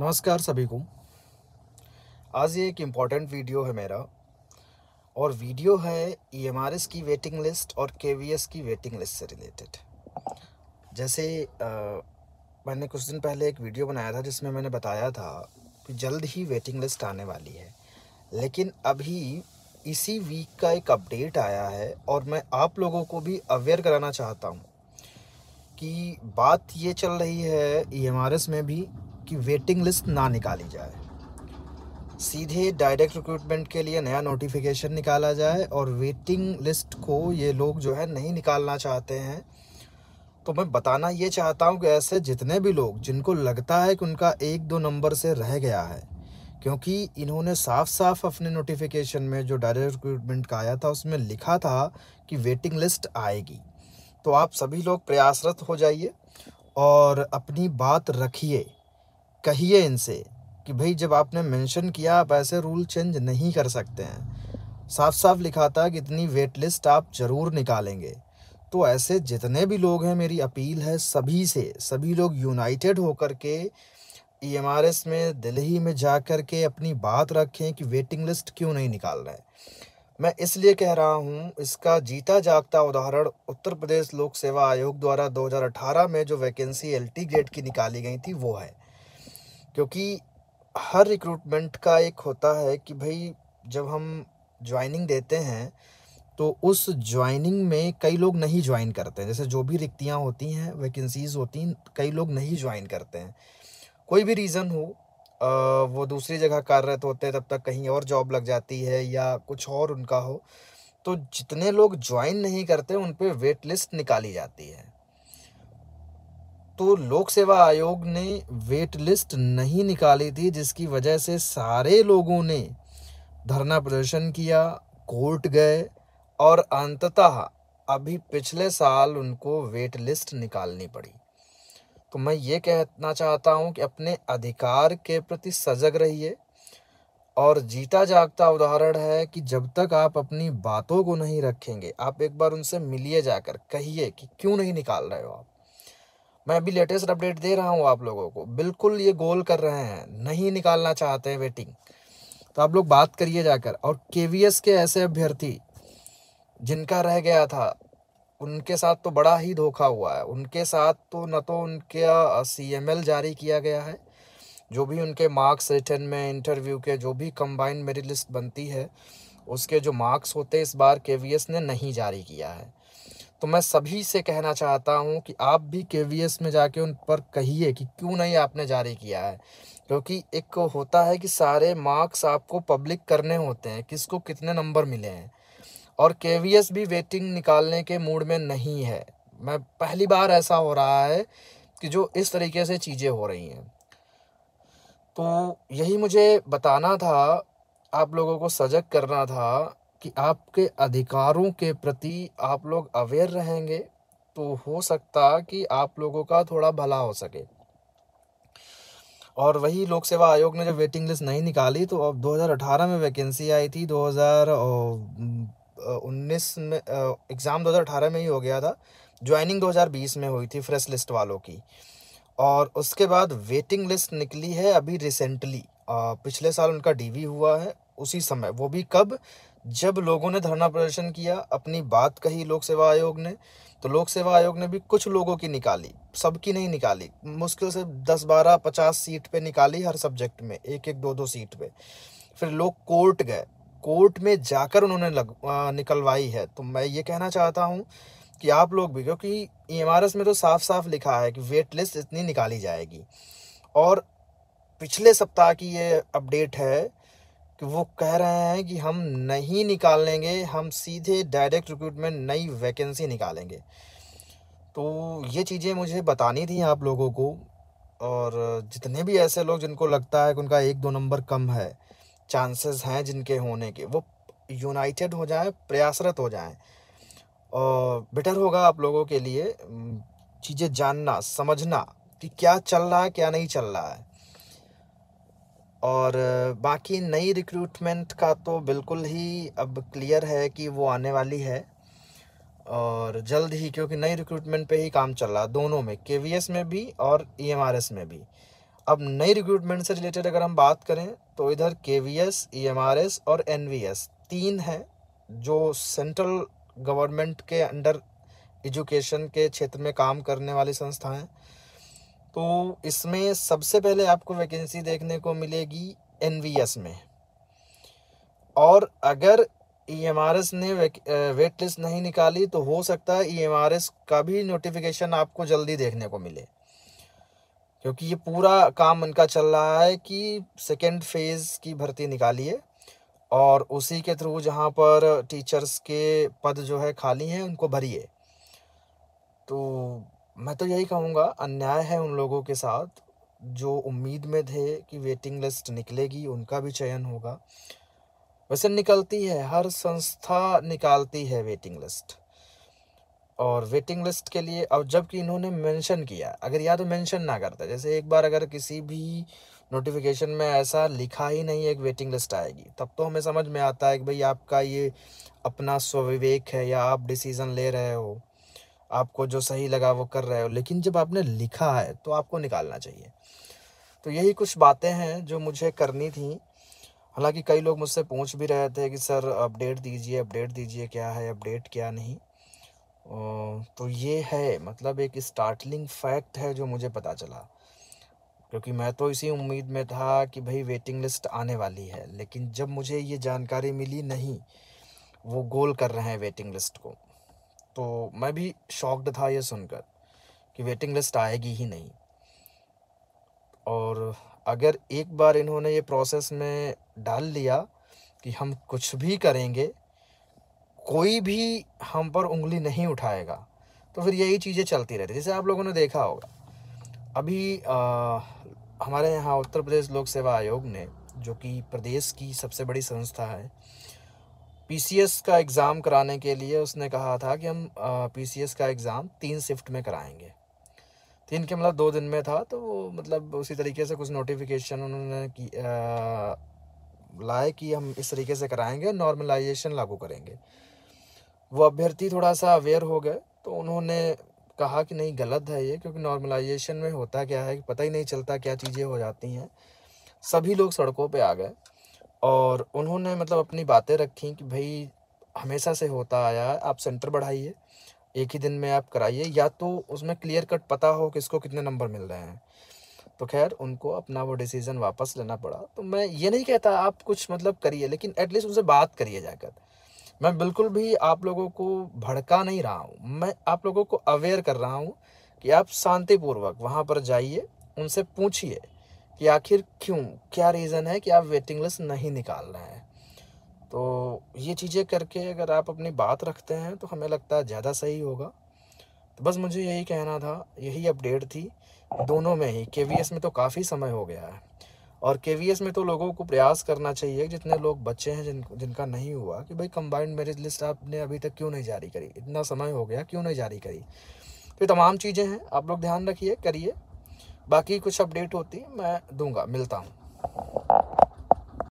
नमस्कार सभी को आज ये एक इम्पॉर्टेंट वीडियो है मेरा और वीडियो है ई e की वेटिंग लिस्ट और के की वेटिंग लिस्ट से रिलेटेड जैसे आ, मैंने कुछ दिन पहले एक वीडियो बनाया था जिसमें मैंने बताया था कि जल्द ही वेटिंग लिस्ट आने वाली है लेकिन अभी इसी वीक का एक अपडेट आया है और मैं आप लोगों को भी अवेयर कराना चाहता हूँ कि बात ये चल रही है ई e में भी कि वेटिंग लिस्ट ना निकाली जाए सीधे डायरेक्ट रिक्रूटमेंट के लिए नया नोटिफिकेशन निकाला जाए और वेटिंग लिस्ट को ये लोग जो है नहीं निकालना चाहते हैं तो मैं बताना ये चाहता हूँ कि ऐसे जितने भी लोग जिनको लगता है कि उनका एक दो नंबर से रह गया है क्योंकि इन्होंने साफ साफ अपने नोटिफिकेशन में जो डायरेक्ट रिक्रूटमेंट का आया था उसमें लिखा था कि वेटिंग लिस्ट आएगी तो आप सभी लोग प्रयासरत हो जाइए और अपनी बात रखिए कहिए इनसे कि भाई जब आपने मेंशन किया आप ऐसे रूल चेंज नहीं कर सकते हैं साफ साफ लिखा था कि इतनी वेट लिस्ट आप ज़रूर निकालेंगे तो ऐसे जितने भी लोग हैं मेरी अपील है सभी से सभी लोग यूनाइटेड होकर के ई एम आर एस में दिल्ली में जा कर के अपनी बात रखें कि वेटिंग लिस्ट क्यों नहीं निकाल रहे मैं इसलिए कह रहा हूँ इसका जीता जागता उदाहरण उत्तर प्रदेश लोक सेवा आयोग द्वारा 2018 में जो वैकेंसी एलटी गेट की निकाली गई थी वो है क्योंकि हर रिक्रूटमेंट का एक होता है कि भाई जब हम ज्वाइनिंग देते हैं तो उस ज्वाइनिंग में कई लोग नहीं ज्वाइन करते हैं जैसे जो भी रिक्तियाँ होती हैं वैकेंसीज़ होती हैं कई लोग नहीं ज्वाइन करते हैं कोई भी रीज़न हो वो दूसरी जगह कार्यरत होते हैं तब तक कहीं और जॉब लग जाती है या कुछ और उनका हो तो जितने लोग ज्वाइन नहीं करते उन पर वेट लिस्ट निकाली जाती है तो लोक सेवा आयोग ने वेट लिस्ट नहीं निकाली थी जिसकी वजह से सारे लोगों ने धरना प्रदर्शन किया कोर्ट गए और अंततः अभी पिछले साल उनको वेट लिस्ट निकालनी पड़ी तो मैं ये कहना चाहता हूँ कि अपने अधिकार के प्रति सजग रहिए और जीता जागता उदाहरण है कि जब तक आप अपनी बातों को नहीं रखेंगे आप एक बार उनसे मिलिए जाकर कहिए कि क्यों नहीं निकाल रहे हो आप मैं अभी लेटेस्ट अपडेट दे रहा हूँ आप लोगों को बिल्कुल ये गोल कर रहे हैं नहीं निकालना चाहते हैं वेटिंग तो आप लोग बात करिए जाकर और के के ऐसे अभ्यर्थी जिनका रह गया था उनके साथ तो बड़ा ही धोखा हुआ है उनके साथ तो न तो उनका सी जारी किया गया है जो भी उनके मार्क्स रिटर्न में इंटरव्यू के जो भी कंबाइंड मेरिट लिस्ट बनती है उसके जो मार्क्स होते इस बार के ने नहीं जारी किया है तो मैं सभी से कहना चाहता हूँ कि आप भी के में जाके उन पर कहिए कि क्यों नहीं आपने जारी किया है क्योंकि एक होता है कि सारे मार्क्स आपको पब्लिक करने होते हैं किसको कितने नंबर मिले हैं और के भी वेटिंग निकालने के मूड में नहीं है मैं पहली बार ऐसा हो रहा है कि जो इस तरीके से चीज़ें हो रही हैं तो यही मुझे बताना था आप लोगों को सजग करना था कि आपके अधिकारों के प्रति आप लोग अवेयर रहेंगे तो हो सकता कि आप लोगों का थोड़ा भला हो सके और वही लोक सेवा आयोग ने जब वेटिंग लिस्ट नहीं निकाली तो अब 2018 में वैकेंसी आई थी 2019 में एग्ज़ाम 2018 में ही हो गया था ज्वाइनिंग 2020 में हुई थी फ्रेश लिस्ट वालों की और उसके बाद वेटिंग लिस्ट निकली है अभी रिसेंटली पिछले साल उनका डीवी हुआ है उसी समय वो भी कब जब लोगों ने धरना प्रदर्शन किया अपनी बात कही लोक सेवा आयोग ने तो लोक सेवा आयोग ने भी कुछ लोगों की निकाली सबकी नहीं निकाली मुश्किल से दस बारह पचास सीट पे निकाली हर सब्जेक्ट में एक एक दो दो सीट पे फिर लोग कोर्ट गए कोर्ट में जाकर उन्होंने लग निकलवाई है तो मैं ये कहना चाहता हूँ कि आप लोग भी क्योंकि ई e में तो साफ साफ लिखा है कि वेट लिस्ट इतनी निकाली जाएगी और पिछले सप्ताह की ये अपडेट है कि वो कह रहे हैं कि हम नहीं निकालेंगे हम सीधे डायरेक्ट रिक्रूटमेंट नई वैकेंसी निकालेंगे तो ये चीज़ें मुझे बतानी थी आप लोगों को और जितने भी ऐसे लोग जिनको लगता है कि उनका एक दो नंबर कम है चांसेस हैं जिनके होने के वो यूनाइटेड हो जाएं प्रयासरत हो जाएं और बेटर होगा आप लोगों के लिए चीज़ें जानना समझना कि क्या चल रहा है क्या नहीं चल रहा है और बाकी नई रिक्रूटमेंट का तो बिल्कुल ही अब क्लियर है कि वो आने वाली है और जल्द ही क्योंकि नई रिक्रूटमेंट पे ही काम चल रहा दोनों में के में भी और ई e में भी अब नई रिक्रूटमेंट से रिलेटेड अगर हम बात करें तो इधर K V S E M R S और एन वी एस तीन हैं जो सेंट्रल गवर्नमेंट के अंडर एजुकेशन के क्षेत्र में काम करने वाली संस्थाएं तो इसमें सबसे पहले आपको वैकेंसी देखने को मिलेगी एन में और अगर ई e ने वेट लिस्ट नहीं निकाली तो हो सकता है ई e का भी नोटिफिकेशन आपको जल्दी देखने को मिले क्योंकि ये पूरा काम उनका चल रहा है कि सेकेंड फेज़ की भर्ती निकाली है और उसी के थ्रू जहाँ पर टीचर्स के पद जो है खाली हैं उनको भरिए तो मैं तो यही कहूँगा अन्याय है उन लोगों के साथ जो उम्मीद में थे कि वेटिंग लिस्ट निकलेगी उनका भी चयन होगा वैसे निकलती है हर संस्था निकालती है वेटिंग लिस्ट और वेटिंग लिस्ट के लिए और जबकि इन्होंने मेंशन किया अगर या तो मेंशन ना करता जैसे एक बार अगर किसी भी नोटिफिकेशन में ऐसा लिखा ही नहीं एक वेटिंग लिस्ट आएगी तब तो हमें समझ में आता है कि भाई आपका ये अपना स्वविवेक है या आप डिसीज़न ले रहे हो आपको जो सही लगा वो कर रहे हो लेकिन जब आपने लिखा है तो आपको निकालना चाहिए तो यही कुछ बातें हैं जो मुझे करनी थी हालांकि कई लोग मुझसे पूछ भी रहे थे कि सर अपडेट दीजिए अपडेट दीजिए क्या है अपडेट क्या नहीं तो ये है मतलब एक स्टार्टलिंग फैक्ट है जो मुझे पता चला क्योंकि मैं तो इसी उम्मीद में था कि भाई वेटिंग लिस्ट आने वाली है लेकिन जब मुझे ये जानकारी मिली नहीं वो गोल कर रहे हैं वेटिंग लिस्ट को तो मैं भी शॉक्ड था ये सुनकर कि वेटिंग लिस्ट आएगी ही नहीं और अगर एक बार इन्होंने ये प्रोसेस में डाल लिया कि हम कुछ भी करेंगे कोई भी हम पर उंगली नहीं उठाएगा तो फिर यही चीज़ें चलती रहती जैसे आप लोगों ने देखा होगा अभी आ, हमारे यहाँ उत्तर प्रदेश लोक सेवा आयोग ने जो कि प्रदेश की सबसे बड़ी संस्था है पीसीएस का एग्ज़ाम कराने के लिए उसने कहा था कि हम पीसीएस का एग्ज़ाम तीन शिफ्ट में कराएंगे तीन के मतलब दो दिन में था तो वो मतलब उसी तरीके से कुछ नोटिफिकेशन उन्होंने की लाए कि हम इस तरीके से कराएंगे और नॉर्मलाइजेशन लागू करेंगे वो अभ्यर्थी थोड़ा सा अवेयर हो गए तो उन्होंने कहा कि नहीं गलत है ये क्योंकि नॉर्मलाइजेशन में होता क्या है कि पता ही नहीं चलता क्या चीज़ें हो जाती हैं सभी लोग सड़कों पे आ गए और उन्होंने मतलब अपनी बातें रखी कि भाई हमेशा से होता आया आप सेंटर बढ़ाइए एक ही दिन में आप कराइए या तो उसमें क्लियर कट पता हो किसको कितने नंबर मिल रहे हैं तो खैर उनको अपना वो डिसीज़न वापस लेना पड़ा तो मैं ये नहीं कहता आप कुछ मतलब करिए लेकिन एटलीस्ट उनसे बात करिए जाकर मैं बिल्कुल भी आप लोगों को भड़का नहीं रहा हूँ मैं आप लोगों को अवेयर कर रहा हूँ कि आप शांतिपूर्वक वहाँ पर जाइए उनसे पूछिए कि आखिर क्यों क्या रीज़न है कि आप वेटिंग लिस्ट नहीं निकाल रहे हैं तो ये चीज़ें करके अगर आप अपनी बात रखते हैं तो हमें लगता है ज़्यादा सही होगा तो बस मुझे यही कहना था यही अपडेट थी दोनों में ही के में तो काफ़ी समय हो गया है और के में तो लोगों को प्रयास करना चाहिए जितने लोग बच्चे हैं जिन जिनका नहीं हुआ कि भाई कंबाइंड मैरिज लिस्ट आपने अभी तक क्यों नहीं जारी करी इतना समय हो गया क्यों नहीं जारी करी तो तमाम चीज़ें हैं आप लोग ध्यान रखिए करिए बाकी कुछ अपडेट होती है मैं दूंगा मिलता हूँ